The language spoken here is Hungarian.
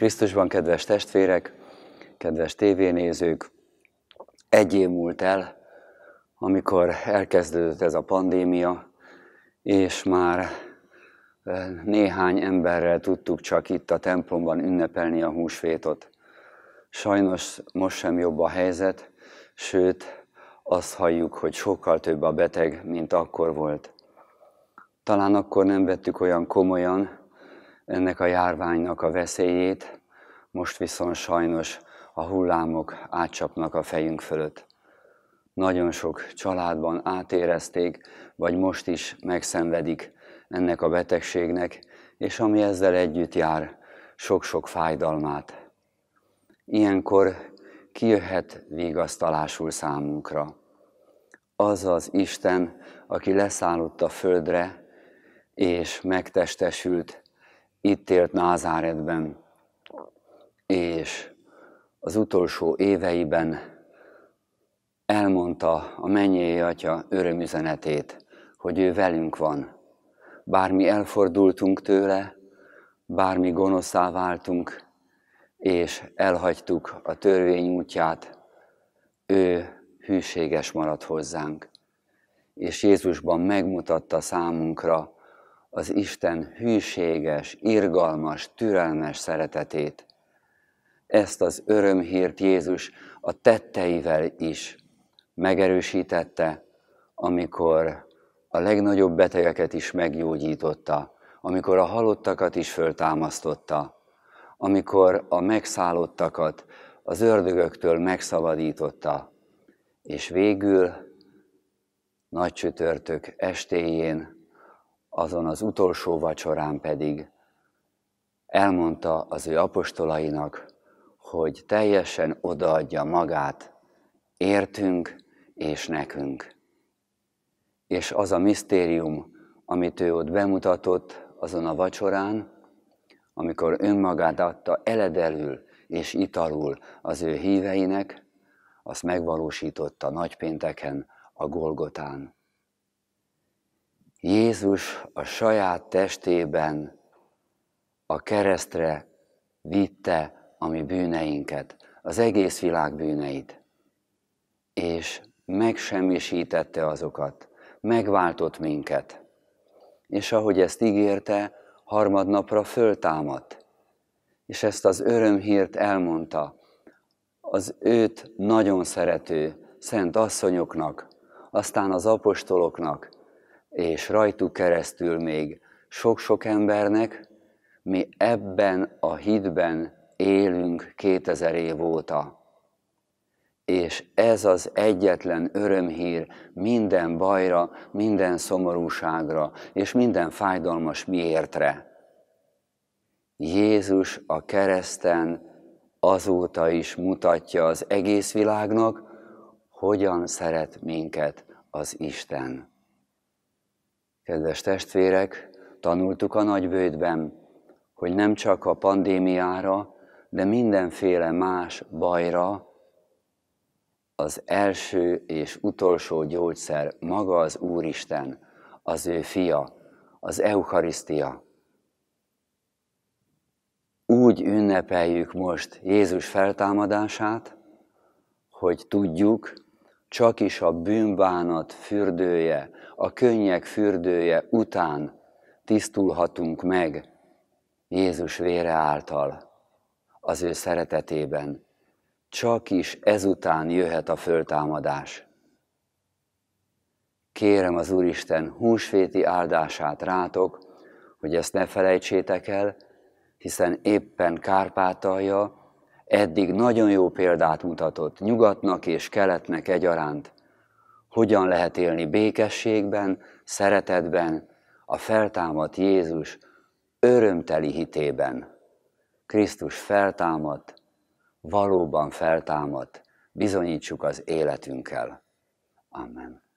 Krisztusban, kedves testvérek, kedves tévénézők, egy év múlt el, amikor elkezdődött ez a pandémia, és már eh, néhány emberrel tudtuk csak itt a templomban ünnepelni a húsvétot. Sajnos most sem jobb a helyzet, sőt, azt halljuk, hogy sokkal több a beteg, mint akkor volt. Talán akkor nem vettük olyan komolyan, ennek a járványnak a veszélyét, most viszont sajnos a hullámok átcsapnak a fejünk fölött. Nagyon sok családban átérezték, vagy most is megszenvedik ennek a betegségnek, és ami ezzel együtt jár, sok-sok fájdalmát. Ilyenkor kijöhet végasztalásul számunkra. Az az Isten, aki leszállott a földre, és megtestesült, itt élt Názáretben, és az utolsó éveiben elmondta a mennyei atya örömüzenetét, hogy ő velünk van. Bármi elfordultunk tőle, bármi gonoszá váltunk, és elhagytuk a törvény útját, ő hűséges maradt hozzánk. És Jézusban megmutatta számunkra, az Isten hűséges, irgalmas, türelmes szeretetét. Ezt az örömhírt Jézus a tetteivel is megerősítette, amikor a legnagyobb betegeket is meggyógyította, amikor a halottakat is föltámasztotta, amikor a megszállottakat az ördögöktől megszabadította, és végül nagy csütörtök estéjén azon az utolsó vacsorán pedig elmondta az ő apostolainak, hogy teljesen odaadja magát értünk és nekünk. És az a misztérium, amit ő ott bemutatott azon a vacsorán, amikor önmagát adta eledelül és italul az ő híveinek, azt megvalósította nagypénteken a Golgotán. Jézus a saját testében a keresztre vitte a mi bűneinket, az egész világ bűneit, és megsemmisítette azokat, megváltott minket. És ahogy ezt ígérte, harmadnapra föltámadt, és ezt az örömhírt elmondta az őt nagyon szerető szent asszonyoknak, aztán az apostoloknak, és rajtuk keresztül még sok-sok embernek, mi ebben a hitben élünk 2000 év óta. És ez az egyetlen örömhír minden bajra, minden szomorúságra és minden fájdalmas miértre. Jézus a kereszten azóta is mutatja az egész világnak, hogyan szeret minket az Isten. Kedves testvérek, tanultuk a nagybődben, hogy nem csak a pandémiára, de mindenféle más bajra az első és utolsó gyógyszer maga az Úristen, az ő fia, az Eucharisztia. Úgy ünnepeljük most Jézus feltámadását, hogy tudjuk, csak is a bűnbánat fürdője, a könnyek fürdője után tisztulhatunk meg Jézus vére által, az ő szeretetében. Csak is ezután jöhet a föltámadás. Kérem az Úristen húsvéti áldását rátok, hogy ezt ne felejtsétek el, hiszen éppen Kárpátalja, eddig nagyon jó példát mutatott nyugatnak és keletnek egyaránt, hogyan lehet élni békességben, szeretetben, a feltámadt Jézus örömteli hitében. Krisztus feltámadt, valóban feltámadt, bizonyítsuk az életünkkel. Amen.